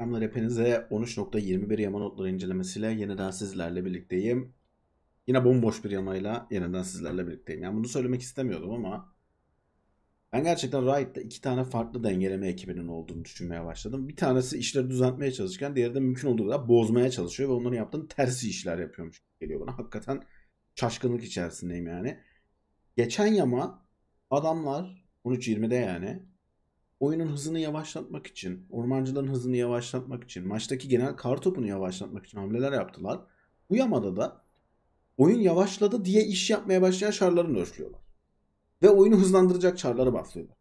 Selamlar hepinize 13.21 yama notları incelemesiyle yeniden sizlerle birlikteyim. Yine bomboş bir yamayla yeniden sizlerle birlikteyim. Yani bunu söylemek istemiyordum ama ben gerçekten Riot'ta iki tane farklı dengeleme ekibinin olduğunu düşünmeye başladım. Bir tanesi işleri düzeltmeye çalışırken diğeri de mümkün olduğu kadar bozmaya çalışıyor ve onların yaptığının tersi işler yapıyormuş geliyor bana. Hakikaten şaşkınlık içerisindeyim yani. Geçen yama adamlar 13.20'de yani oyunun hızını yavaşlatmak için, ormancıların hızını yavaşlatmak için, maçtaki genel kar topunu yavaşlatmak için hamleler yaptılar. Bu yamada da oyun yavaşladı diye iş yapmaya başlayan şarları nörflüyorlar. Ve oyunu hızlandıracak çarları basıyorlar.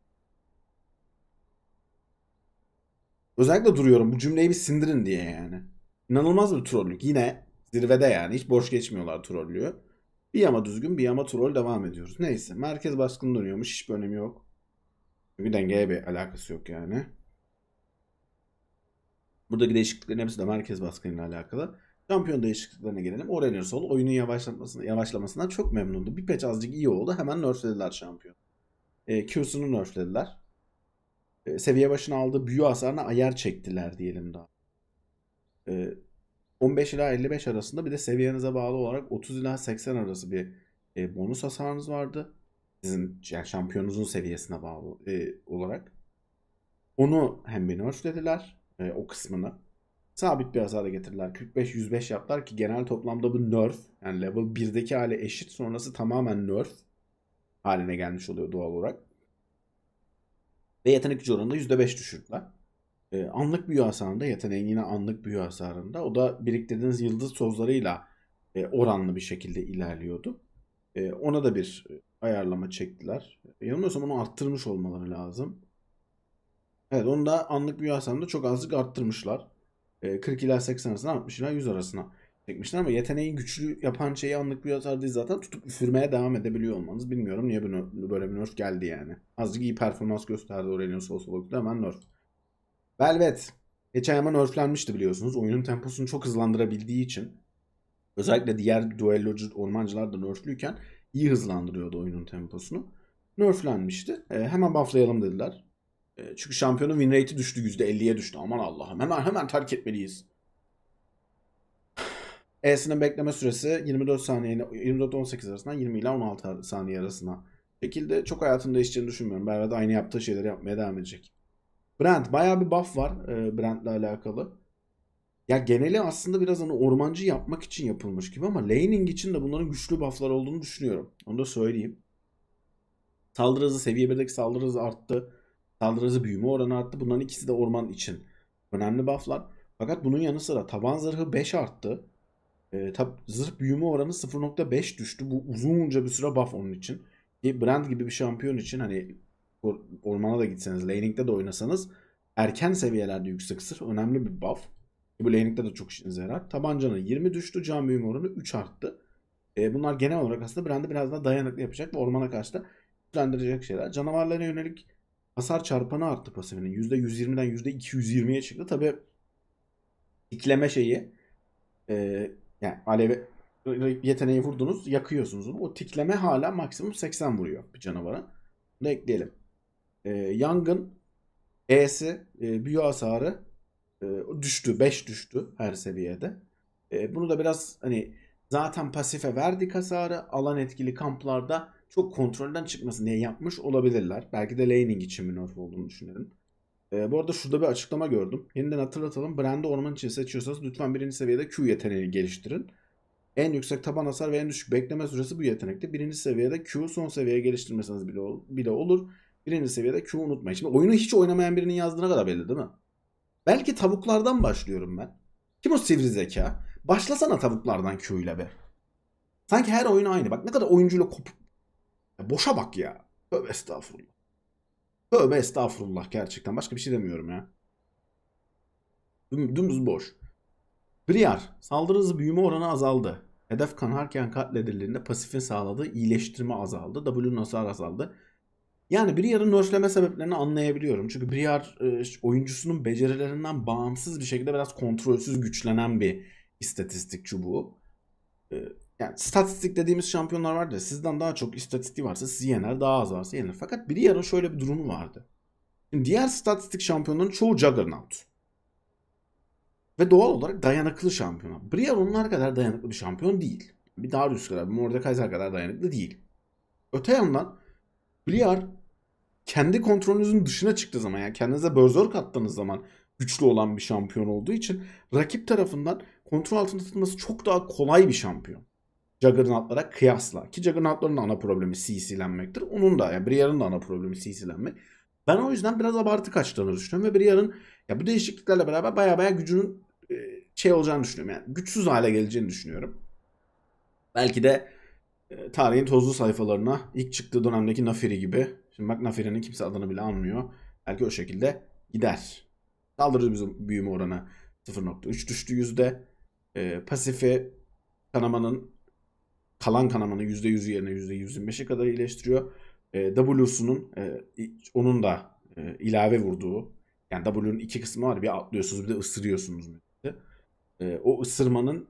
Özellikle duruyorum bu cümleyi bir sindirin diye yani. İnanılmaz bir trollük. Yine zirvede yani hiç boş geçmiyorlar trollüyor. Bir yama düzgün bir yama troll devam ediyoruz. Neyse merkez baskın dönüyormuş hiçbir önemi yok. Çünkü dengeye bir alakası yok yani. Buradaki değişikliklerin hepsi de merkez baskınıyla alakalı. Şampiyon değişikliklerine gelelim. Aurelion Sol oyunun yavaşlamasına, yavaşlamasından çok memnundu. Bir patch azıcık iyi oldu. Hemen nerflediler şampiyon. E, Q'sunu nerflediler. E, seviye başına aldığı büyü hasarına ayar çektiler diyelim daha. E, 15 ila 55 arasında bir de seviyenize bağlı olarak 30 ila 80 arası bir e, bonus hasarınız vardı sizin yani şampiyonunuzun seviyesine bağlı e, olarak. Onu hem beni nerflediler e, o kısmını. Sabit bir hasara getirdiler. 45-105 yaptılar ki genel toplamda bu nerf. Yani level 1'deki hale eşit sonrası tamamen nerf haline gelmiş oluyor doğal olarak. Ve yetenek gücü oranında %5 düşürdüler. E, anlık büyü hasarında yeteneğin yine anlık büyü hasarında. O da biriktirdiğiniz yıldız tozlarıyla e, oranlı bir şekilde ilerliyordu. E, ona da bir e, ayarlama çektiler. Yanılmıyorsam e, onu arttırmış olmaları lazım. Evet onu da anlık bir hasarını da çok azlık arttırmışlar. E, 40 ila 80 arasına 60 ila 100 arasına çekmişler ama yeteneği güçlü yapan şeyi anlık bir hasar değil zaten tutup üfürmeye devam edebiliyor olmanız. Bilmiyorum niye böyle bir nerf geldi yani. Azıcık iyi performans gösterdi Aurelion Solsolog'da hemen nerf. Velvet. Geçen hemen nerflenmişti biliyorsunuz. Oyunun temposunu çok hızlandırabildiği için. Özellikle diğer duellocu ormancılar da nerflüyken iyi hızlandırıyordu oyunun temposunu. Nerflenmişti. E, hemen bufflayalım dediler. E, çünkü şampiyonun win rate'i düştü. %50'ye düştü. Aman Allah'ım hemen hemen terk etmeliyiz. E'sinin bekleme süresi 24 saniye ile 24-18 arasından 20 ile 16 saniye arasına şekilde çok hayatını değişeceğini düşünmüyorum. Berra da aynı yaptığı şeyleri yapmaya devam edecek. Brand bayağı bir buff var e, Brand'le alakalı. Ya geneli aslında biraz hani ormancı yapmak için yapılmış gibi ama laning için de bunların güçlü bufflar olduğunu düşünüyorum. Onu da söyleyeyim. Saldırı hızı, seviye 1'deki saldırı hızı arttı. Saldırı hızı büyüme oranı arttı. Bunların ikisi de orman için önemli bufflar. Fakat bunun yanı sıra taban zırhı 5 arttı. E, tab zırh büyüme oranı 0.5 düştü. Bu uzunca bir süre buff onun için. Bir brand gibi bir şampiyon için hani or ormana da gitseniz, laning'de de oynasanız erken seviyelerde yüksek sırf önemli bir buff. Blanik'te de çok işinize yarar. Tabancanın 20 düştü. Can büyüme oranı 3 arttı. E, bunlar genel olarak aslında Brand'ı biraz daha dayanıklı yapacak ve ormana karşı da güçlendirecek şeyler. Canavarlara yönelik hasar çarpanı arttı pasifinin. %120'den %220'ye çıktı. Tabi ikleme şeyi e, yani alev yeteneği vurdunuz yakıyorsunuz onu. O tikleme hala maksimum 80 vuruyor bir canavara. Bunu ekleyelim. E, yangın E'si e, büyü hasarı ee, düştü. 5 düştü her seviyede. Ee, bunu da biraz hani zaten pasife verdik hasarı alan etkili kamplarda çok kontrolden çıkması diye yapmış olabilirler. Belki de laning için bir nerf olduğunu düşünelim. E, bu arada şurada bir açıklama gördüm. Yeniden hatırlatalım. Brand'ı orman için seçiyorsanız lütfen birinci seviyede Q yeteneğini geliştirin. En yüksek taban hasar ve en düşük bekleme süresi bu yetenekte. Birinci seviyede Q son seviyeye geliştirmeseniz bile, ol, bile olur. Birinci seviyede Q unutmayın. Şimdi oyunu hiç oynamayan birinin yazdığına kadar belli değil mi? Belki tavuklardan başlıyorum ben. Kim o sivri zeka? Başlasana tavuklardan Q ile be. Sanki her oyun aynı. Bak ne kadar oyuncuyla kopup. Ya boşa bak ya. Tövbe estağfurullah. Tövbe estağfurullah gerçekten. Başka bir şey demiyorum ya. Düm, dümdüz boş. Briar. Saldırı büyüme oranı azaldı. Hedef kanarken katledildiğinde pasifin sağladığı iyileştirme azaldı. W'nun hasar azaldı. Yani Briar'ın nörfleme sebeplerini anlayabiliyorum. Çünkü Briar e, oyuncusunun becerilerinden bağımsız bir şekilde biraz kontrolsüz güçlenen bir istatistik çubuğu. E, yani statistik dediğimiz şampiyonlar vardı ya sizden daha çok istatistik varsa sizi yener daha az varsa yener. Fakat Briar'ın şöyle bir durumu vardı. Şimdi diğer statistik şampiyonların çoğu Juggernaut. Ve doğal olarak dayanıklı şampiyon. Briar onlar kadar dayanıklı bir şampiyon değil. Bir Darius kadar, bir Mordekaiser kadar dayanıklı değil. Öte yandan Briar kendi kontrolünüzün dışına çıktığı zaman yani kendinize berserk kattığınız zaman güçlü olan bir şampiyon olduğu için rakip tarafından kontrol altında tutulması çok daha kolay bir şampiyon. Juggernaut'lara kıyasla. Ki Juggernaut'ların ana problemi CC'lenmektir. Onun da yani Briar'ın da ana problemi CC'lenmek. Ben o yüzden biraz abartı kaçtığını düşünüyorum ve Briar'ın ya bu değişikliklerle beraber baya baya gücünün e, şey olacağını düşünüyorum. Yani güçsüz hale geleceğini düşünüyorum. Belki de e, tarihin tozlu sayfalarına ilk çıktığı dönemdeki Nafiri gibi Şimdi McNaffee'nin kimse adını bile almıyor. Belki o şekilde gider. Kaldırır bizim büyüme oranı 0.3 düştü yüzde. E, pasifi kanamanın kalan kanamanın %100 yerine %125'e kadar iyileştiriyor. E, W'sunun e, onun da e, ilave vurduğu yani W'nun iki kısmı var. Bir atlıyorsunuz bir de ısırıyorsunuz. E, o ısırmanın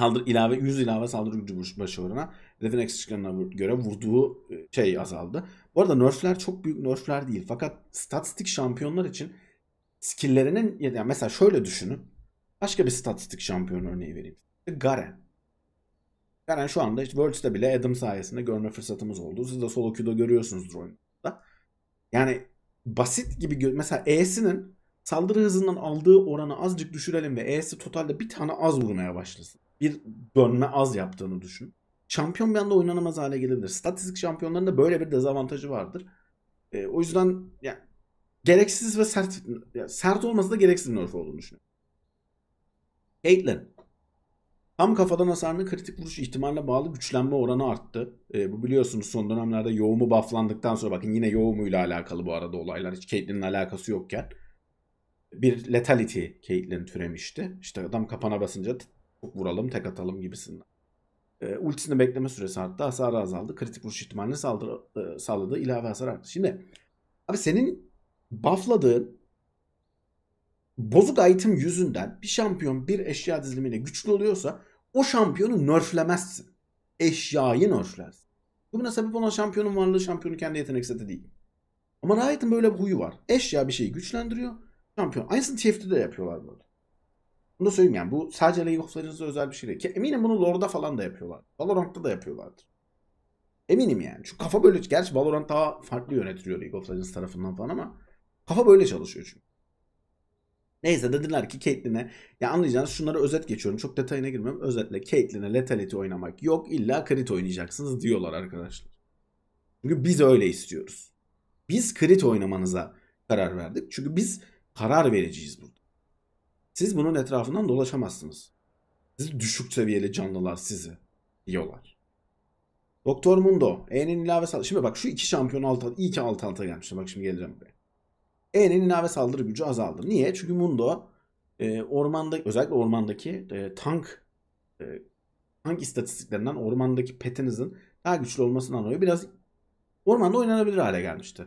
saldırı ilave 100 ilave saldırı gücü vuruş başı oranına Raven Executioner'a göre vurduğu e, şey azaldı. Bu arada nerfler çok büyük nerfler değil. Fakat statistik şampiyonlar için skilllerinin yani mesela şöyle düşünün. Başka bir statistik şampiyon örneği vereyim. Garen. Garen şu anda işte Worlds'te bile Adam sayesinde görme fırsatımız oldu. Siz de solo queue'da görüyorsunuzdur oyunda. Yani basit gibi mesela E'sinin saldırı hızından aldığı oranı azıcık düşürelim ve E'si totalde bir tane az vurmaya başlasın bir dönme az yaptığını düşün. Şampiyon bir anda oynanamaz hale gelebilir. Statistik şampiyonların böyle bir dezavantajı vardır. E, o yüzden yani, gereksiz ve sert yani, sert olması da gereksiz bir nerf olduğunu düşünüyorum. Caitlyn. Tam kafadan hasarının kritik vuruş ihtimaline bağlı güçlenme oranı arttı. E, bu biliyorsunuz son dönemlerde yoğumu bufflandıktan sonra bakın yine yoğumuyla alakalı bu arada olaylar. Hiç Caitlyn'in alakası yokken bir letality Caitlyn türemişti. İşte adam kapana basınca vuralım tek atalım gibisinden. E, ultisini bekleme süresi arttı. Hasarı azaldı. Kritik vuruş ihtimalini saldırı, e, sağladı. ilave hasar arttı. Şimdi abi senin buffladığın bozuk item yüzünden bir şampiyon bir eşya dizilimiyle güçlü oluyorsa o şampiyonu nerflemezsin. Eşyayı nerflersin. Buna sebep olan şampiyonun varlığı şampiyonu kendi yetenek seti değil. Ama Riot'ın böyle bir huyu var. Eşya bir şeyi güçlendiriyor. Şampiyon. Aynısını TFT'de de yapıyorlar burada. Bunu da söyleyeyim yani bu sadece League of Legends'a özel bir şey değil. Ki eminim bunu Lorda falan da yapıyorlar. Valorant'ta da yapıyorlardır. Eminim yani. Çünkü kafa böyle. Gerçi Valorant daha farklı yönetiliyor League of Legends tarafından falan ama kafa böyle çalışıyor çünkü. Neyse dediler ki Caitlyn'e ya anlayacağınız şunları özet geçiyorum. Çok detayına girmiyorum. Özetle Caitlyn'e Lethality oynamak yok. illa crit oynayacaksınız diyorlar arkadaşlar. Çünkü biz öyle istiyoruz. Biz crit oynamanıza karar verdik. Çünkü biz karar vereceğiz burada. Siz bunun etrafından dolaşamazsınız. Siz düşük seviyeli canlılar sizi yiyorlar. Doktor Mundo, E'nin ilave saldırı. Şimdi bak şu iki şampiyon alt alta, iyi ki alt alta gelmişler. Bak şimdi geleceğim buraya. E'nin ilave saldırı gücü azaldı. Niye? Çünkü Mundo e, ormanda özellikle ormandaki e, tank e, tank istatistiklerinden ormandaki petinizin daha güçlü olmasından dolayı biraz ormanda oynanabilir hale gelmişti.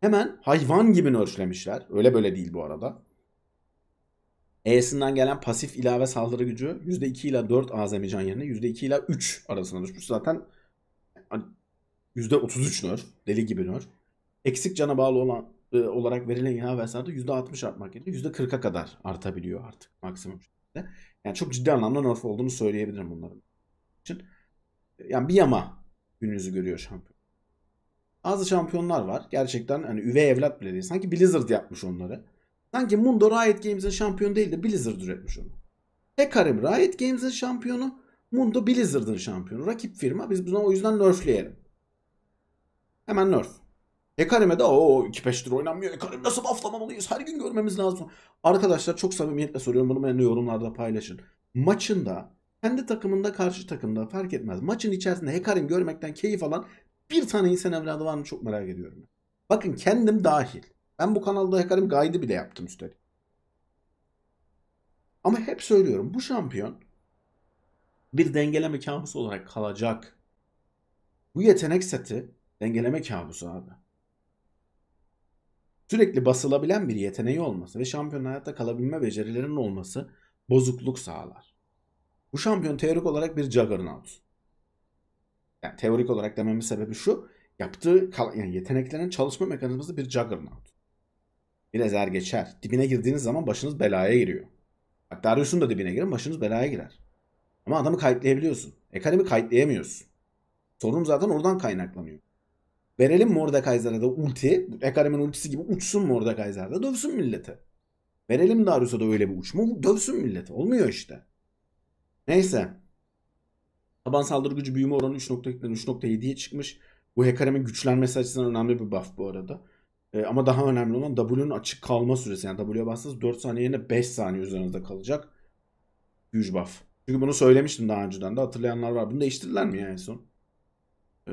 Hemen hayvan gibi ölçlemişler. Öyle böyle değil bu arada. E'sinden gelen pasif ilave saldırı gücü %2 ile 4 azami can yerine %2 ile 3 arasında düşmüş. Zaten %33 nerf. Deli gibi nerf. Eksik cana bağlı olan e, olarak verilen ilave hasarı %60 artmak yerine %40'a kadar artabiliyor artık maksimum Yani çok ciddi anlamda nerf olduğunu söyleyebilirim bunların için. Yani bir yama gününüzü görüyor şampiyon. Bazı şampiyonlar var. Gerçekten hani üvey evlat bile değil. Sanki Blizzard yapmış onları. Sanki Mundo Riot Games'in şampiyonu değil de Blizzard üretmiş onu. Hecarim Riot Games'in şampiyonu. Mundo Blizzard'ın şampiyonu. Rakip firma. Biz buna o yüzden nerfleyelim. Hemen nerf. Hekarim'e de o iki peştir oynanmıyor. Hekarim nasıl bufflamalıyız? Her gün görmemiz lazım. Arkadaşlar çok samimiyetle soruyorum. Bunu benimle yorumlarda paylaşın. Maçında kendi takımında karşı takımda fark etmez. Maçın içerisinde Hekarim görmekten keyif alan bir tane insan evladı var mı çok merak ediyorum. Bakın kendim dahil. Ben bu kanalda yakarım Guide'ı bile yaptım üstelik. Ama hep söylüyorum bu şampiyon bir dengeleme kabusu olarak kalacak. Bu yetenek seti dengeleme kabusu abi. Sürekli basılabilen bir yeteneği olması ve şampiyonun hayatta kalabilme becerilerinin olması bozukluk sağlar. Bu şampiyon teorik olarak bir juggernaut. Yani teorik olarak dememin sebebi şu. Yaptığı yani yeteneklerin çalışma mekanizması bir juggernaut. Bir ezer geçer. Dibine girdiğiniz zaman başınız belaya giriyor. Bak Darius'un da dibine girin başınız belaya girer. Ama adamı kayıtlayabiliyorsun. Ekarem'i kayıtlayamıyorsun. Sorun zaten oradan kaynaklanıyor. Verelim Mordekaiser'a da ulti. Ekarem'in ultisi gibi uçsun Mordekaiser'da dövsün milleti. Verelim Darius'a da öyle bir uçma dövsün milleti. Olmuyor işte. Neyse. Taban saldırı gücü büyüme oranı 3.7'ye çıkmış. Bu Hekarem'in güçlenmesi açısından önemli bir buff bu arada. E, ama daha önemli olan W'nun açık kalma süresi. Yani W'ye bastınız 4 saniyenin yerine 5 saniye üzerinizde kalacak. Huge buff. Çünkü bunu söylemiştim daha önceden de hatırlayanlar var. Bunu değiştirdiler mi yani en son? Ee,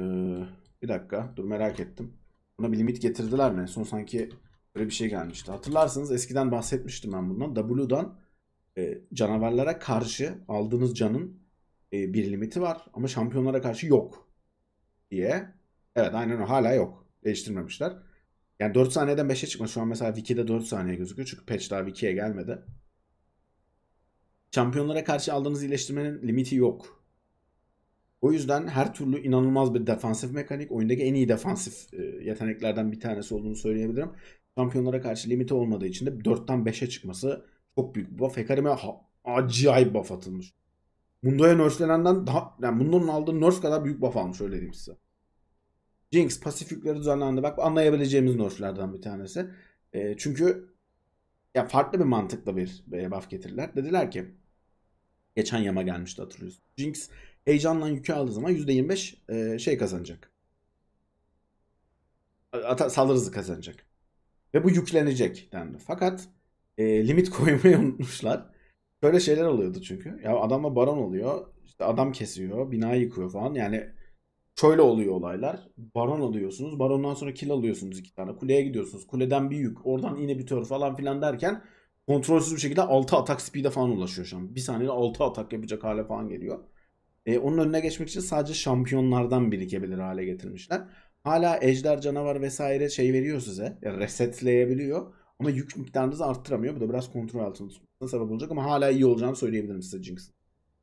bir dakika dur merak ettim. Buna bir limit getirdiler mi? En son sanki böyle bir şey gelmişti. Hatırlarsanız eskiden bahsetmiştim ben bundan. W'dan e, canavarlara karşı aldığınız canın e, bir limiti var. Ama şampiyonlara karşı yok diye. Evet aynen o hala yok. Değiştirmemişler. Yani 4 saniyeden 5'e çıkma. Şu an mesela Wiki'de 4 saniye gözüküyor. Çünkü patch daha Wiki'ye gelmedi. Şampiyonlara karşı aldığınız iyileştirmenin limiti yok. O yüzden her türlü inanılmaz bir defansif mekanik. Oyundaki en iyi defansif e, yeteneklerden bir tanesi olduğunu söyleyebilirim. Şampiyonlara karşı limiti olmadığı için de 4'ten 5'e çıkması çok büyük bir buff. Hecarim'e acayip buff atılmış. Mundo'ya nerflenenden daha, yani Mundo'nun aldığı nerf kadar büyük buff almış öyle diyeyim size. Jinx Pasifikleri düzenlendi. Bak bu anlayabileceğimiz nerflerden bir tanesi. E, çünkü ya farklı bir mantıkla bir e, buff getirdiler. Dediler ki geçen yama gelmişti hatırlıyorsun. Jinx heyecanla yükü aldığı zaman %25 e, şey kazanacak. Ata, saldırızı kazanacak. Ve bu yüklenecek dendi. Fakat e, limit koymayı unutmuşlar. Böyle şeyler oluyordu çünkü. Ya adamla baron oluyor. İşte adam kesiyor. Bina yıkıyor falan. Yani Şöyle oluyor olaylar. Baron alıyorsunuz. Barondan sonra kill alıyorsunuz iki tane. Kuleye gidiyorsunuz. Kuleden bir yük. Oradan bir inhibitor falan filan derken kontrolsüz bir şekilde 6 atak speed'e falan ulaşıyor şu an. Bir saniyede 6 atak yapacak hale falan geliyor. E, onun önüne geçmek için sadece şampiyonlardan birikebilir hale getirmişler. Hala ejder, canavar vesaire şey veriyor size. Resetleyebiliyor. Ama yük miktarınızı arttıramıyor. Bu da biraz kontrol altında tutmasına sebep olacak ama hala iyi olacağını söyleyebilirim size Jinx'in.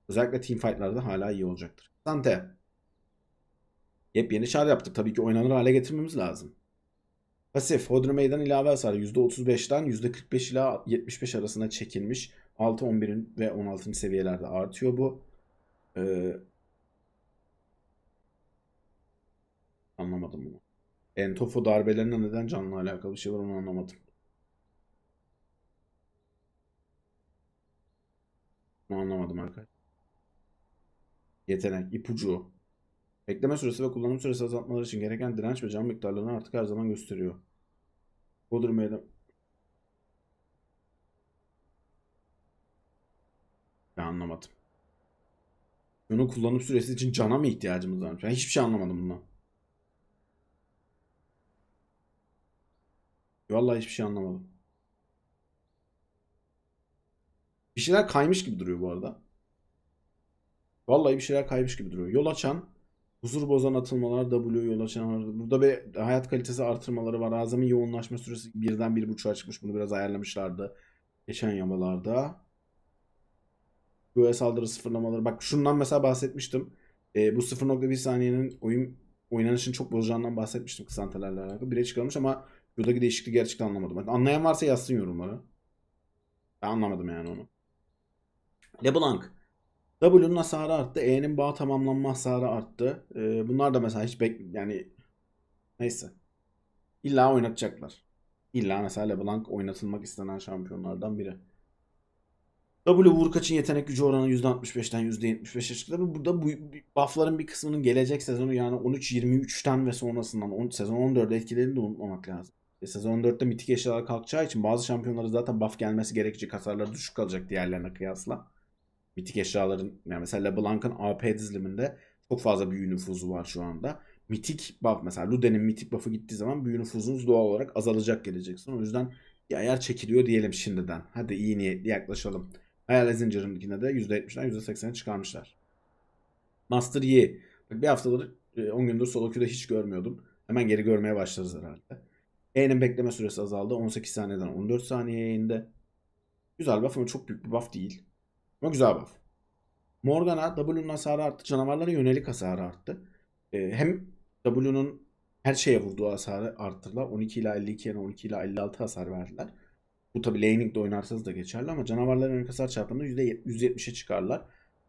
Özellikle team fight'larda hala iyi olacaktır. Sante. Yepyeni şar yaptık. Tabii ki oynanır hale getirmemiz lazım. Pasif, Hodri Meydan ilave hasarı %35'den %45 ila 75 arasına çekilmiş. 6, 11 ve 16. seviyelerde artıyor bu. Ee, anlamadım bunu. Entofo darbelerine neden canlı alakalı bir şey var onu anlamadım. Onu anlamadım arkadaşlar. Yetenek, ipucu, Bekleme süresi ve kullanım süresi azaltmaları için gereken direnç ve cam miktarlarını artık her zaman gösteriyor. Bu durumda. Ben anlamadım. Bunun kullanım süresi için cana mı ihtiyacımız var? Ben hiçbir şey anlamadım bundan. Vallahi hiçbir şey anlamadım. Bir şeyler kaymış gibi duruyor bu arada. Vallahi bir şeyler kaymış gibi duruyor. Yol açan Huzur bozan atılmalar W yol açan Burada bir hayat kalitesi artırmaları var. Azami yoğunlaşma süresi birden bir buçuğa çıkmış. Bunu biraz ayarlamışlardı. Geçen yamalarda. Göğe saldırı sıfırlamaları. Bak şundan mesela bahsetmiştim. E, bu 0.1 saniyenin oyun oynanışın çok bozacağından bahsetmiştim kısantelerle alakalı. Bire çıkarmış ama buradaki değişikliği gerçekten anlamadım. Yani anlayan varsa yazsın yorumları. Ben anlamadım yani onu. LeBlanc. W'nun hasarı arttı. E'nin bağ tamamlanma hasarı arttı. Ee, bunlar da mesela hiç bek yani neyse. İlla oynatacaklar. İlla mesela LeBlanc oynatılmak istenen şampiyonlardan biri. W vur kaçın yetenek gücü oranı %65'ten %75'e çıktı. Tabii burada bu buffların bir kısmının gelecek sezonu yani 13-23'ten ve sonrasından on, sezon 14'de etkilerini de unutmamak lazım. E, sezon 14'te mitik eşyalar kalkacağı için bazı şampiyonlara zaten buff gelmesi gerekecek hasarları düşük kalacak diğerlerine kıyasla. Bitik eşyaların yani mesela LeBlanc'ın AP diziliminde çok fazla büyü nüfuzu var şu anda. Mitik buff mesela Luden'in mitik buff'ı gittiği zaman büyü nüfuzunuz doğal olarak azalacak geleceksin. O yüzden bir ayar çekiliyor diyelim şimdiden. Hadi iyi niyetli yaklaşalım. Hayal zincirindekine de %70'den %80'e çıkarmışlar. Master Yi. bir haftadır 10 e, gündür solo queue'da hiç görmüyordum. Hemen geri görmeye başlarız herhalde. E'nin bekleme süresi azaldı. 18 saniyeden 14 saniye yayında. Güzel buff ama çok büyük bir buff değil. Ama güzel buff. Morgana W'nun hasarı arttı. Canavarlara yönelik hasarı arttı. Ee, hem W'nun her şeye vurduğu hasarı arttırdılar. 12 ila 52 yerine 12 ila 56 hasar verdiler. Bu tabi laning de oynarsanız da geçerli ama canavarların yönelik hasar çarpımında %170'e çıkarlar.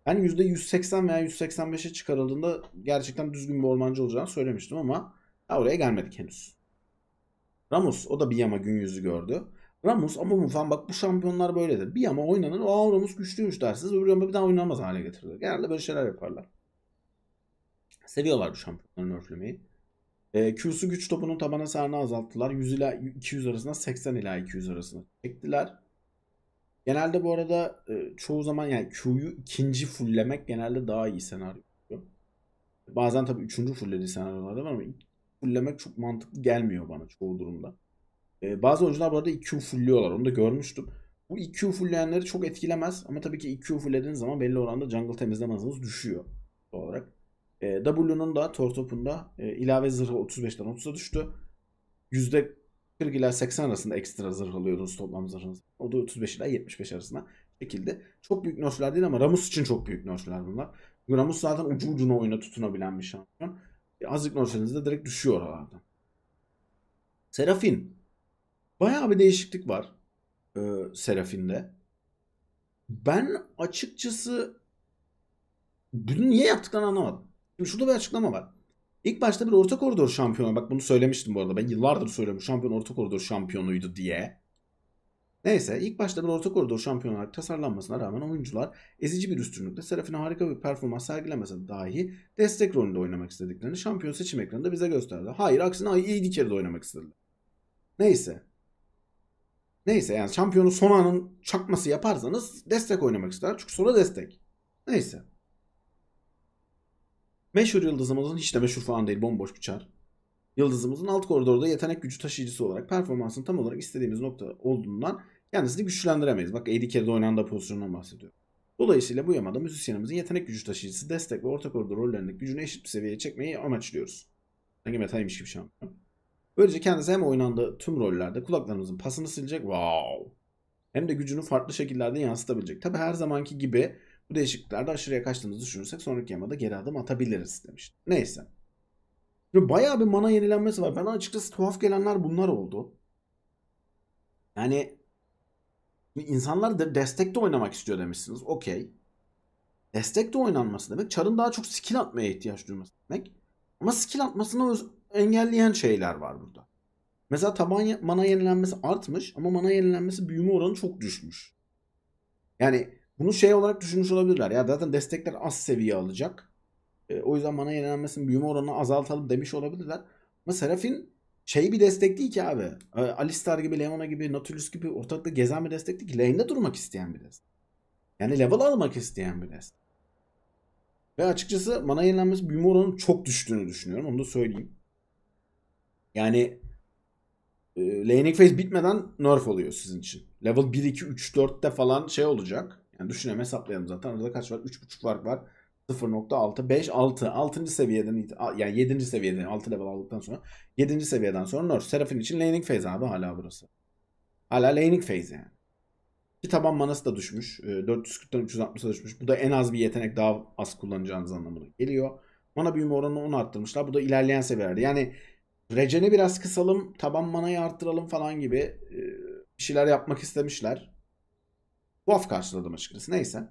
Ben yani %180 veya 185'e çıkarıldığında gerçekten düzgün bir ormancı olacağını söylemiştim ama oraya gelmedik henüz. Ramos o da bir yama gün yüzü gördü. Ramos ama bu Buffon bak bu şampiyonlar böyledir. Bir ama oynanır. Aa Ramos güçlüymüş dersiniz. Öbür ama bir daha oynanmaz hale getirir. Genelde böyle şeyler yaparlar. Seviyorlar bu şampiyonların örtülmeyi. E, ee, Q'su güç topunun tabana sarını azalttılar. 100 ila 200 arasında 80 ila 200 arasında çektiler. Genelde bu arada e, çoğu zaman yani Q'yu ikinci fulllemek genelde daha iyi senaryo. Bazen tabii üçüncü fulllediği senaryolar da var ama fulllemek çok mantıklı gelmiyor bana çoğu durumda. E, bazı oyuncular burada arada IQ fullüyorlar. Onu da görmüştüm. Bu IQ fullleyenleri çok etkilemez. Ama tabii ki IQ fullediğiniz zaman belli oranda jungle temizleme hızınız düşüyor olarak. E, W'nun da Tortop'un e, ilave zırhı 35'ten 30'a düştü. yüzde %40 ila 80 arasında ekstra zırh alıyordunuz toplam zırhınız. O da 35 ile 75 arasında şekilde. Çok büyük nerfler değil ama Ramus için çok büyük nerfler bunlar. Çünkü Ramus zaten ucu ucuna oyuna tutunabilen bir şampiyon. E, azıcık nerfleriniz direkt düşüyor oralardan. Serafin Bayağı bir değişiklik var e, Serafin'de. Ben açıkçası bunu niye yaptıklarını anlamadım. Şimdi şurada bir açıklama var. İlk başta bir orta koridor şampiyonu. Bak bunu söylemiştim bu arada. Ben yıllardır söylüyorum şampiyon orta koridor şampiyonuydu diye. Neyse ilk başta bir orta koridor şampiyonu olarak tasarlanmasına rağmen oyuncular ezici bir üstünlükle Serafin'e harika bir performans sergilemese dahi destek rolünde oynamak istediklerini şampiyon seçim ekranında bize gösterdi. Hayır aksine iyi dikeri de oynamak istediler. Neyse Neyse yani şampiyonu son anın çakması yaparsanız destek oynamak ister. Çünkü Sona destek. Neyse. Meşhur yıldızımızın hiç de meşhur falan değil bomboş bir çar. Yıldızımızın alt koridorda yetenek gücü taşıyıcısı olarak performansın tam olarak istediğimiz nokta olduğundan kendisini güçlendiremeyiz. Bak AD carry'de oynandığı pozisyondan bahsediyor. Dolayısıyla bu yamada müzisyenimizin yetenek gücü taşıyıcısı destek ve orta koridor rollerindeki gücünü eşit bir seviyeye çekmeyi amaçlıyoruz. Hangi metaymış gibi şampiyon. Böylece kendisi hem oynandığı tüm rollerde kulaklarımızın pasını silecek wow hem de gücünü farklı şekillerde yansıtabilecek. Tabi her zamanki gibi bu değişikliklerde aşırıya kaçtığımızı düşünürsek sonraki yamada geri adım atabiliriz demiş. Neyse. Şimdi bayağı bir mana yenilenmesi var. Bana açıkçası tuhaf gelenler bunlar oldu. Yani insanlar da destekte oynamak istiyor demişsiniz. Okey. Destekte oynanması demek çarın daha çok skill atmaya ihtiyaç duyması demek. Ama skill atmasına öz engelleyen şeyler var burada. Mesela taban mana yenilenmesi artmış ama mana yenilenmesi büyüme oranı çok düşmüş. Yani bunu şey olarak düşünmüş olabilirler. Ya zaten destekler az seviye alacak. E, o yüzden mana yenilenmesinin büyüme oranını azaltalım demiş olabilirler. Ama Serafin şey bir destek değil ki abi. E, Alistar gibi, Leona gibi, Nautilus gibi ortalıkta gezen bir destek değil ki. Lane'de durmak isteyen bir destek. Yani level almak isteyen bir destek. Ve açıkçası mana yenilenmesi büyüme oranının çok düştüğünü düşünüyorum. Onu da söyleyeyim. Yani e, laning phase bitmeden nerf oluyor sizin için. Level 1, 2, 3, 4'te falan şey olacak. Yani düşünelim hesaplayalım zaten. Arada kaç var? 3.5 fark var. 0.6, 5, 6. 6. seviyeden yani 7. seviyeden 6 level aldıktan sonra 7. seviyeden sonra nerf. Serafin için laning phase abi hala burası. Hala laning phase yani. Bir taban manası da düşmüş. 440'tan e, 360'a düşmüş. Bu da en az bir yetenek daha az kullanacağınız anlamına geliyor. Mana büyüme oranını 10 arttırmışlar. Bu da ilerleyen seviyelerde. Yani Recen'i biraz kısalım, taban manayı arttıralım falan gibi e, bir şeyler yapmak istemişler. Buff karşıladım açıkçası. Neyse.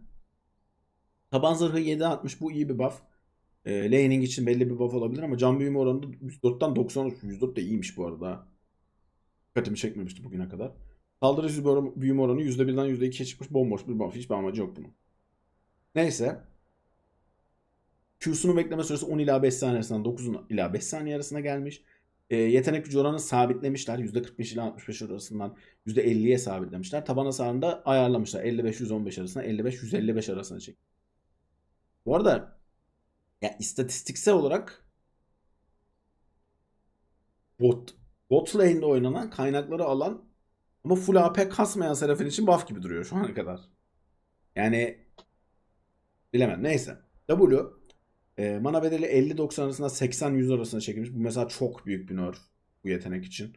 Taban zırhı 7.60 bu iyi bir buff. E, laning için belli bir buff olabilir ama can büyüme oranı 104'ten 93. 104 de iyiymiş bu arada. Dikkatimi çekmemişti bugüne kadar. Saldırı büyüme oranı %1'den %2'ye çıkmış bomboş bir buff. Hiçbir amacı yok bunun. Neyse. Q'sunu bekleme süresi 10 ila 5 saniye arasından 9 ila 5 saniye arasına gelmiş. E, yetenek gücü oranı sabitlemişler. %45 ile 65 arasından %50'ye sabitlemişler. Taban hasarını ayarlamışlar. 55-115 arasında 55-155 arasında çek. Bu arada ya istatistiksel olarak bot bot lane'de oynanan kaynakları alan ama full AP kasmayan Serafin için buff gibi duruyor şu ana kadar. Yani bilemem. Neyse. W e, mana bedeli 50-90 arasında 80-100 arasında çekilmiş. Bu mesela çok büyük bir nerf bu yetenek için.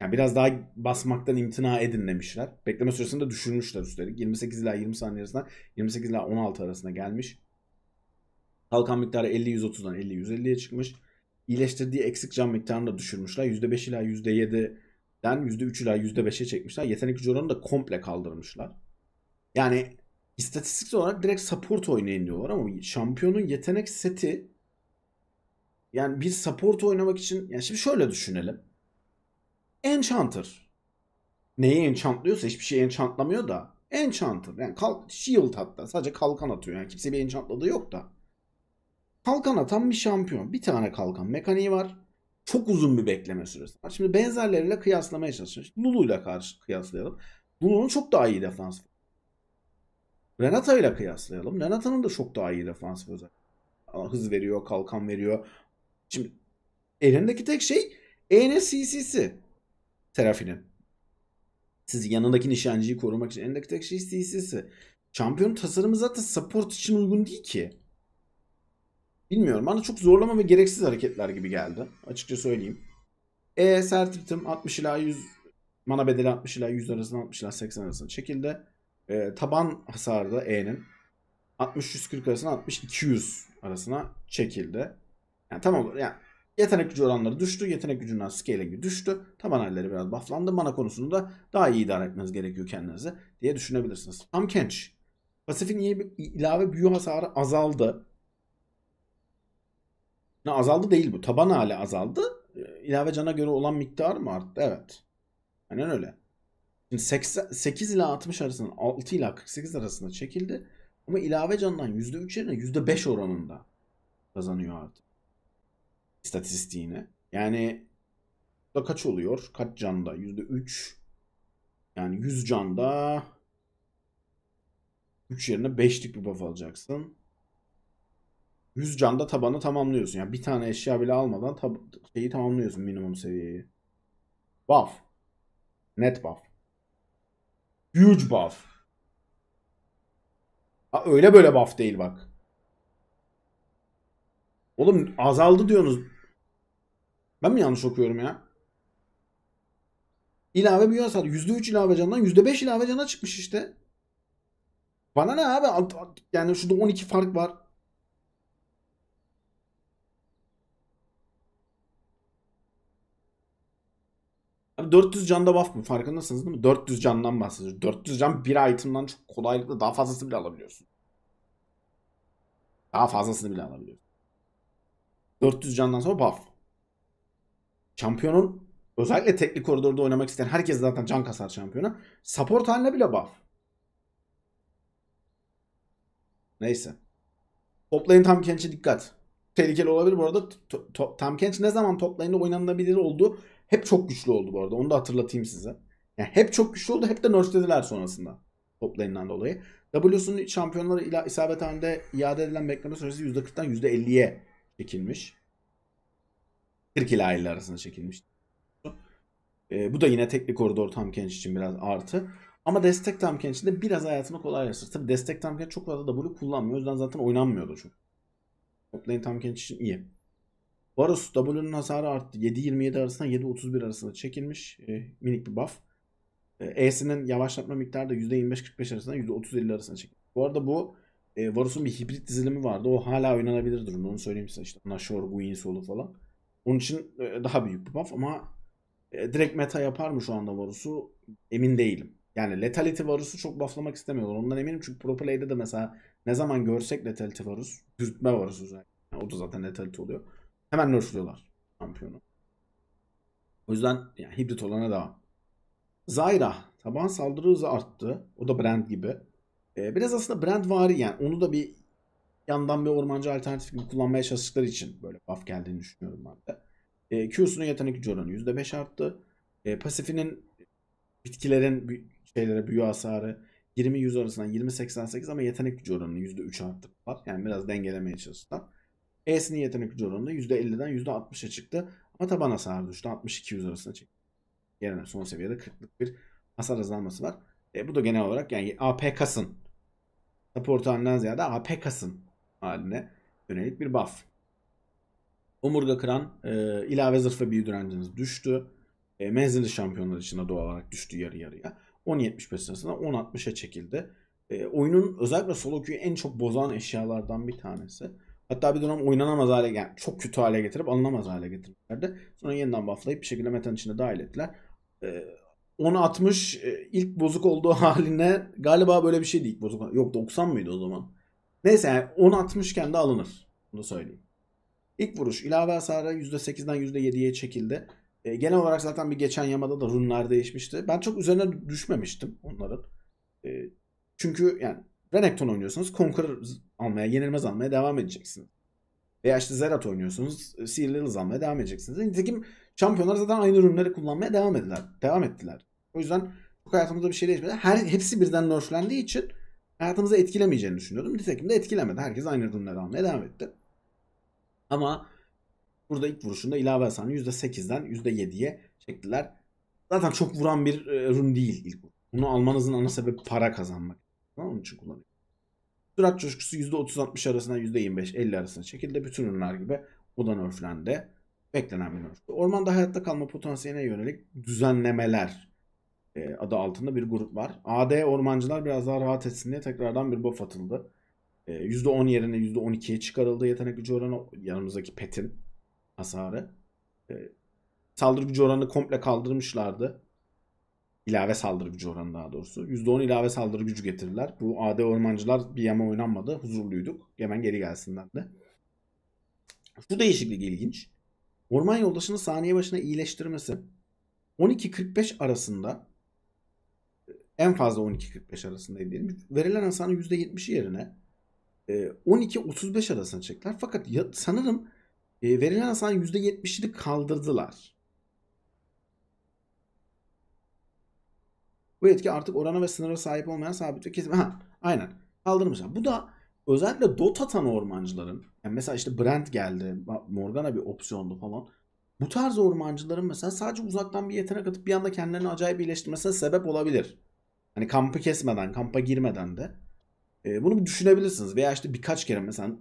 Yani biraz daha basmaktan imtina edin demişler. Bekleme süresini de düşürmüşler üstelik. 28 ila 20 saniye arasında 28 ila 16 arasında gelmiş. Kalkan miktarı 50-130'dan 50-150'ye çıkmış. İyileştirdiği eksik can miktarını da düşürmüşler. %5 ila %7'den %3 ila %5'e çekmişler. Yetenek gücü oranını da komple kaldırmışlar. Yani İstatistiksel olarak direkt support oynayın diyorlar ama şampiyonun yetenek seti yani bir support oynamak için yani şimdi şöyle düşünelim. Enchanter. Neyi enchantlıyorsa hiçbir şey enchantlamıyor da enchanter. Yani kalk, shield hatta sadece kalkan atıyor. Yani kimse bir enchantladığı yok da. Kalkan atan bir şampiyon. Bir tane kalkan mekaniği var. Çok uzun bir bekleme süresi var. Şimdi benzerleriyle kıyaslamaya çalışıyoruz. Lulu'yla karşı kıyaslayalım. Lulu'nun çok daha iyi defans Renata ile kıyaslayalım. Renata'nın da çok daha iyi defansif özel. Hız veriyor, kalkan veriyor. Şimdi elindeki tek şey ENSCC'si Serafin'in. Siz yanındaki nişancıyı korumak için elindeki tek şey CC'si. Şampiyon tasarımı zaten support için uygun değil ki. Bilmiyorum. Bana çok zorlama ve gereksiz hareketler gibi geldi. Açıkça söyleyeyim. E sertiptim 60 ila 100 mana bedeli 60 ila 100 arasında 60 ila 80 arasında çekildi e, taban hasarı da E'nin 60-140 arasına 60-200 arasına çekildi. Yani tamam olur. Yani yetenek gücü oranları düştü. Yetenek gücünden scaling'i düştü. Taban halleri biraz bufflandı. Mana konusunu da daha iyi idare etmeniz gerekiyor kendinize diye düşünebilirsiniz. Amkenç. Pasifin iyi bir ilave büyü hasarı azaldı. Ne azaldı değil bu. Taban hali azaldı. Ee, ilave cana göre olan miktar mı arttı? Evet. Aynen öyle. Şimdi 80, 8 ile 60 arasında 6 ile 48 arasında çekildi. Ama ilave candan %3 yerine %5 oranında kazanıyor artık. İstatistiğine. Yani da kaç oluyor? Kaç canda? %3 yani 100 canda 3 yerine 5'lik bir buff alacaksın. 100 canda tabanı tamamlıyorsun. Yani bir tane eşya bile almadan tab şeyi tamamlıyorsun minimum seviyeyi. Buff. Net buff. Huge buff. Ha, öyle böyle buff değil bak. Oğlum azaldı diyorsunuz. Ben mi yanlış okuyorum ya? İlave büyü hasar. %3 ilave candan %5 ilave cana çıkmış işte. Bana ne abi? Yani şurada 12 fark var. Abi 400 canda buff mı? Farkındasınız değil mi? 400 candan bahsediyoruz. 400 can bir itemden çok kolaylıkla daha fazlasını bile alabiliyorsun. Daha fazlasını bile alabiliyorsun. 400 candan sonra buff. Şampiyonun özellikle tekli koridorda oynamak isteyen herkes zaten can kasar şampiyona. Support haline bile buff. Neyse. Toplayın tam kençe dikkat tehlikeli olabilir bu arada. To, to, Tom Kench ne zaman toplayında oynanabilir oldu hep çok güçlü oldu bu arada. Onu da hatırlatayım size. Yani hep çok güçlü oldu hep de nerflediler sonrasında. Toplayından dolayı. W'sun şampiyonları ila isabet halinde iade edilen bekleme süresi %40'dan %50'ye çekilmiş. 40 ila 50 arasında çekilmiş. E, bu da yine teknik koridor tam Kench için biraz artı. Ama destek tam Kench'in de biraz hayatını kolaylaştırır. Tabi destek tam Kench çok fazla W kullanmıyor. O yüzden zaten oynanmıyordu çok. Toplayın tam kendi için iyi. Varus W'nun hasarı arttı. 7-27 arasında 7-31 arasında çekilmiş. E, minik bir buff. E, E'sinin yavaşlatma miktarı da %25-45 arasında %30-50 arasında çekilmiş. Bu arada bu e, Varus'un bir hibrit dizilimi vardı. O hala oynanabilir durumda. Onu söyleyeyim size. İşte Nashor, Guin, Solu falan. Onun için e, daha büyük bir buff ama e, direkt meta yapar mı şu anda Varus'u? Emin değilim. Yani Lethality Varus'u çok bufflamak istemiyorlar. Ondan eminim çünkü Pro Play'de de mesela ne zaman görsek letality varız, dürtme varız özellikle. o da zaten letality oluyor. Hemen nerfliyorlar şampiyonu. O yüzden yani hibrit olana devam. Zyra taban saldırı hızı arttı. O da Brand gibi. Ee, biraz aslında Brand vari yani onu da bir yandan bir ormancı alternatif gibi kullanmaya çalıştıkları için böyle buff geldiğini düşünüyorum ben de. Ee, Q'sunun yetenek gücü oranı %5 arttı. Ee, pasifinin bitkilerin şeylere büyü hasarı 20-100 arasından 20-88 ama yetenek gücü oranını %3 arttı Bak Yani biraz dengelemeye çalıştım. E'sinin yetenek gücü oranı %50'den %60'a çıktı. Ama tabana hasarı düştü. 60-200 arasına çıktı. Genel son seviyede 40'lık bir hasar azalması var. E, bu da genel olarak yani APK'sın. Support halinden ziyade APK'sın haline yönelik bir buff. Omurga kıran e, ilave zırh ve direnciniz düştü. E, menzilli şampiyonlar için de doğal olarak düştü yarı yarıya. 10.75 sırasında 10.60'a çekildi. E, oyunun özellikle solo queue'yu en çok bozan eşyalardan bir tanesi. Hatta bir dönem oynanamaz hale yani çok kötü hale getirip alınamaz hale getirdilerdi. Sonra yeniden bufflayıp bir şekilde metanın içine dahil ettiler. E, 10.60 e, ilk bozuk olduğu haline galiba böyle bir şeydi ilk bozuk. Yok 90 mıydı o zaman? Neyse yani 10.60 iken alınır. Bunu söyleyeyim. İlk vuruş ilave hasarı %8'den %7'ye çekildi. E, genel olarak zaten bir geçen yamada da runlar değişmişti. Ben çok üzerine düşmemiştim onların. E, çünkü yani Renekton oynuyorsunuz, Conqueror almaya, yenilmez almaya devam edeceksiniz. Veya işte Zerat oynuyorsunuz, e, Sihirli Hız almaya devam edeceksiniz. Nitekim şampiyonlar zaten aynı runları kullanmaya devam ettiler. Devam ettiler. O yüzden çok hayatımızda bir şey değişmedi. Her, hepsi birden nerflendiği için hayatımızı etkilemeyeceğini düşünüyordum. Nitekim de etkilemedi. Herkes aynı runları almaya devam etti. Ama Burada ilk vuruşunda ilave hasarını %8'den %7'ye çektiler. Zaten çok vuran bir e, run değil ilk vuruş. Bunu almanızın ana sebebi para kazanmak. Onun için kullanıyor. Sürat coşkusu %30-60 arasından %25-50 arasına çekildi. Bütün ürünler gibi o da Beklenen bir nerfti. Ormanda hayatta kalma potansiyeline yönelik düzenlemeler e, adı altında bir grup var. AD ormancılar biraz daha rahat etsin diye tekrardan bir buff atıldı. E, %10 yerine %12'ye çıkarıldı yetenek gücü oranı yanımızdaki petin hasarı. Ee, saldırı gücü oranını komple kaldırmışlardı. İlave saldırı gücü oranı daha doğrusu. %10 ilave saldırı gücü getirdiler Bu AD ormancılar bir yama oynanmadı. Huzurluyduk. Hemen geri gelsinler de. Şu değişiklik ilginç. Orman yoldaşını saniye başına iyileştirmesi. 12.45 arasında e, en fazla 12.45 arasında diyelim. Verilen hasarın %70'i yerine 12-35 e, arasına çektiler. Fakat sanırım e, verilen hasarın %70'ini kaldırdılar. Bu etki artık orana ve sınıra sahip olmayan sabit ve kesim. Ha, aynen. Kaldırmışlar. Bu da özellikle dot atan ormancıların yani mesela işte Brent geldi. Morgana bir opsiyondu falan. Bu tarz ormancıların mesela sadece uzaktan bir yetenek atıp bir anda kendilerini acayip iyileştirmesine sebep olabilir. Hani kampı kesmeden, kampa girmeden de. E, bunu düşünebilirsiniz. Veya işte birkaç kere mesela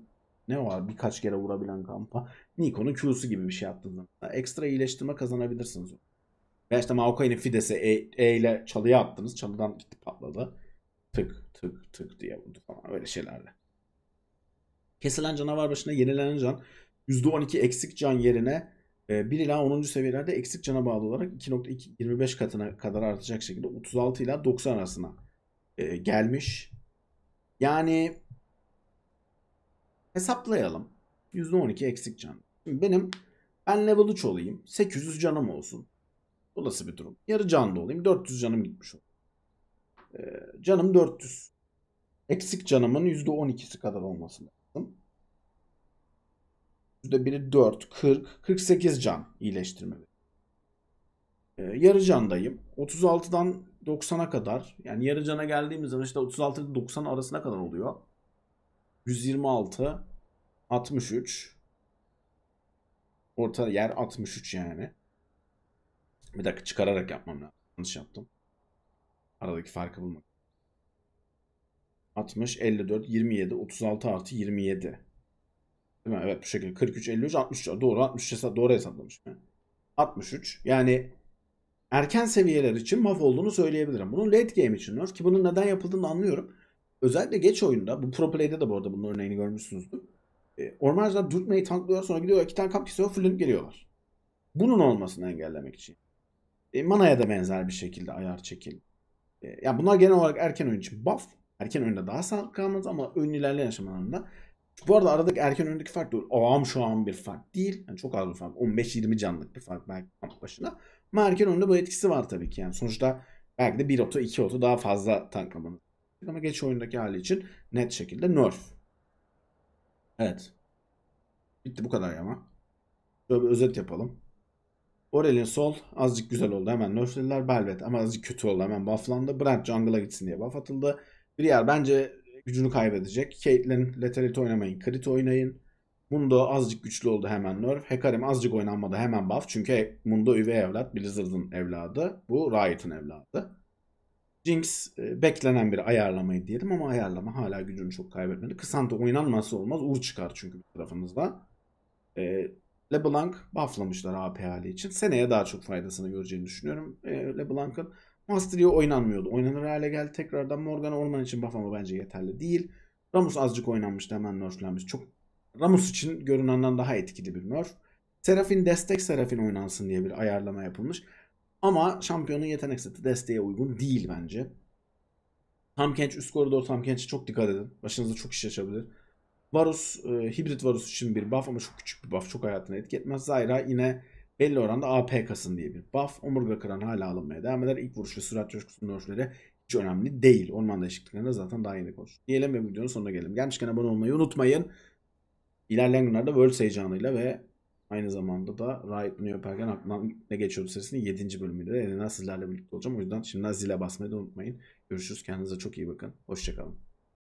ne var birkaç kere vurabilen kampa. Nikon'un Q'su gibi bir şey yaptığında. Ekstra iyileştirme kazanabilirsiniz. Veya işte Maokai'nin fidesi e, e ile çalıya attınız. Çalıdan gitti patladı. Tık tık tık diye vurdu falan öyle şeylerle. Kesilen canavar başına yenilenen can %12 eksik can yerine 1 e, ila 10. seviyelerde eksik cana bağlı olarak 2.25 katına kadar artacak şekilde 36 ila 90 arasına e, gelmiş. Yani Hesaplayalım. %12 eksik can. Şimdi benim ben level 3 olayım. 800 canım olsun. Olası bir durum. Yarı canlı olayım. 400 canım gitmiş olur. Ee, canım 400. Eksik canımın %12'si kadar olması lazım. %1'i 4, 40, 48 can iyileştirmeli. Ee, yarı candayım. 36'dan 90'a kadar yani yarı cana geldiğimiz zaman işte 36 90 arasına kadar oluyor. 126 63 orta yer 63 yani. Bir dakika çıkararak yapmam lazım. Yanlış yaptım. Aradaki farkı bulmak. 60, 54, 27, 36 artı 27. Değil mi? Evet bu şekilde. 43, 53, 60. Doğru 60 hesap, doğru hesaplamış. 63. Yani erken seviyeler için maf olduğunu söyleyebilirim. Bunun late game için nerf ki bunun neden yapıldığını anlıyorum özellikle geç oyunda bu pro play'de de bu arada bunun örneğini görmüşsünüzdür. E, ormancılar dürtmeyi tanklıyor sonra gidiyor iki tane kap kesiyor fullenip geliyorlar. Bunun olmasını engellemek için. E, mana'ya da benzer bir şekilde ayar çekil. E, yani bunlar genel olarak erken oyun için buff. Erken oyunda daha sağlıklı kalmanız ama oyun ilerleyen aşamalarında bu arada aradaki erken oyundaki fark da ağam şu an bir fark değil. Yani çok az bir fark. 15-20 canlık bir fark belki kamp başına. Ama erken oyunda bu etkisi var tabii ki. Yani sonuçta belki de 1 oto 2 oto daha fazla tanklamanız ama geç oyundaki hali için net şekilde nerf. Evet. Bitti bu kadar ama. Şöyle bir özet yapalım. Orel'in sol azıcık güzel oldu. Hemen nerflediler. Belvet ama azıcık kötü oldu. Hemen bufflandı. Brent jungle'a gitsin diye buff atıldı. yer bence gücünü kaybedecek. Caitlyn Lethality oynamayın. Crit oynayın. Mundo azıcık güçlü oldu hemen nerf. Hekarim azıcık oynanmadı hemen buff. Çünkü Mundo üvey evlat. Blizzard'ın evladı. Bu Riot'ın evladı. Jinx e, beklenen bir ayarlamayı diyelim ama ayarlama hala gücünü çok kaybetmedi. Kısanta oynanması olmaz. ur çıkar çünkü bir tarafınızda. E, LeBlanc bufflamışlar AP hali için. Seneye daha çok faydasını göreceğini düşünüyorum. E, LeBlanc'ın Mastery'e oynanmıyordu. Oynanır hale geldi tekrardan. Morgan Orman için buff ama bence yeterli değil. Ramus azıcık oynanmıştı hemen nerflenmiş. Çok Ramus için görünenden daha etkili bir nerf. Serafin destek Serafin oynansın diye bir ayarlama yapılmış. Ama şampiyonun yetenek seti desteğe uygun değil bence. Tam Kenç üst koridor Tam Kenç'e çok dikkat edin. Başınıza çok iş açabilir. Varus, e, hibrit Varus için bir buff ama çok küçük bir buff. Çok hayatını etki etmez. Zyra yine belli oranda AP kasın diye bir buff. Omurga kıran hala alınmaya devam eder. İlk vuruş ve sürat coşkusunun ölçüleri hiç önemli değil. Orman değişikliklerinde zaten daha yeni konuştuk. Diyelim ve videonun sonuna gelelim. Gelmişken abone olmayı unutmayın. İlerleyen günlerde World Sage anıyla ve Aynı zamanda da Riot bunu yaparken aklımdan ne geçiyordu serisinin 7. bölümüyle de yeniden sizlerle birlikte olacağım. O yüzden şimdiden zile basmayı da unutmayın. Görüşürüz. Kendinize çok iyi bakın. Hoşçakalın.